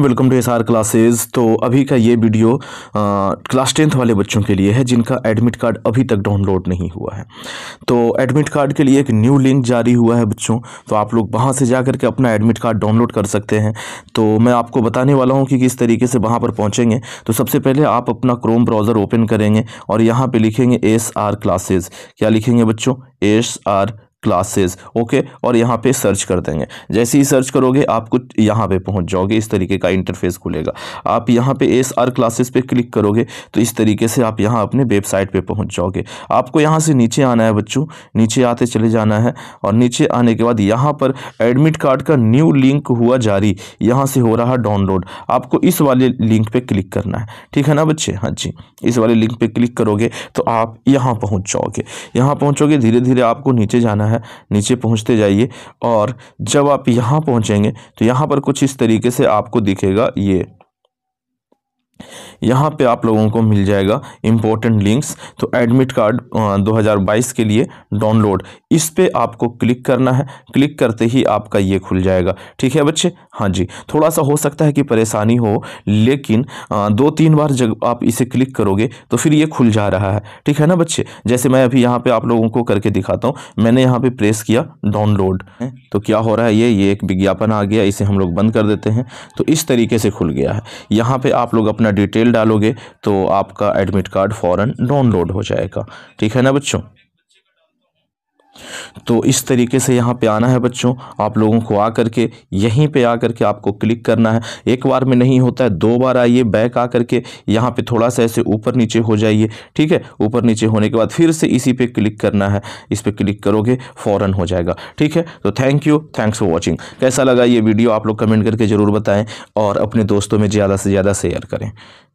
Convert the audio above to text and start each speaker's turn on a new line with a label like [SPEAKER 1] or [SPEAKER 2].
[SPEAKER 1] welcome to S R classes तो अभी का ये वीडियो क्लास टेंथ वाले बच्चों के लिए है जिनका एडमिट कार्ड अभी तक डाउनलोड नहीं हुआ है तो एडमिट कार्ड के लिए एक न्यू लिंक जारी हुआ है बच्चों तो आप लोग वहाँ से जा करके अपना एडमिट कार्ड डाउनलोड कर सकते हैं तो मैं आपको बताने वाला हूँ कि किस तरीके से वहाँ पर पहुँचेंगे तो सबसे पहले आप अपना क्रोम ब्राउज़र ओपन करेंगे और यहाँ पर लिखेंगे एस आर क्लासेज क्या लिखेंगे बच्चों एस आर क्लासेस ओके और यहाँ पे सर्च कर देंगे जैसे ही सर्च करोगे आप कुछ यहाँ पे पहुँच जाओगे इस तरीके का इंटरफेस खुलेगा आप यहाँ पे एस आर क्लासेस पे क्लिक करोगे तो इस तरीके से आप यहाँ अपने वेबसाइट पे पहुँच जाओगे आपको यहाँ से नीचे आना है बच्चों नीचे आते चले जाना है और नीचे आने के बाद यहाँ पर एडमिट कार्ड का न्यू लिंक हुआ जारी यहाँ से हो रहा डाउनलोड आपको इस वाले लिंक पर क्लिक करना है ठीक है ना बच्चे हाँ जी इस वाले लिंक पर क्लिक करोगे तो आप यहाँ पहुँच जाओगे यहाँ पहुँचोगे धीरे धीरे आपको नीचे जाना है है नीचे पहुंचते जाइए और जब आप यहां पहुंचेंगे तो यहां पर कुछ इस तरीके से आपको दिखेगा ये यहाँ पे आप लोगों को मिल जाएगा इम्पोर्टेंट लिंक्स तो एडमिट कार्ड 2022 के लिए डाउनलोड इस पर आपको क्लिक करना है क्लिक करते ही आपका ये खुल जाएगा ठीक है बच्चे हाँ जी थोड़ा सा हो सकता है कि परेशानी हो लेकिन दो तीन बार जब आप इसे क्लिक करोगे तो फिर ये खुल जा रहा है ठीक है ना बच्चे जैसे मैं अभी यहाँ पे आप लोगों को करके दिखाता हूँ मैंने यहाँ पे प्रेस किया डाउनलोड तो क्या हो रहा है ये ये एक विज्ञापन आ गया इसे हम लोग बंद कर देते हैं तो इस तरीके से खुल गया है यहाँ पर आप लोग अपना डिटेल डालोगे तो आपका एडमिट कार्ड फ़ौरन डाउनलोड हो जाएगा ठीक है ना बच्चों तो इस तरीके से यहाँ पे आना है बच्चों आप लोगों को आ करके यहीं पे आ करके आपको क्लिक करना है एक बार में नहीं होता है दो बार आइए बैक आ करके यहाँ पे थोड़ा सा ऐसे ऊपर नीचे हो जाइए ठीक है ऊपर नीचे होने के बाद फिर से इसी पे क्लिक करना है इस पर क्लिक करोगे फ़ौरन हो जाएगा ठीक है तो thank you thanks for watching कैसा लगा ये वीडियो आप लोग कमेंट करके ज़रूर बताएँ और अपने दोस्तों में ज़्यादा से ज़्यादा शेयर करें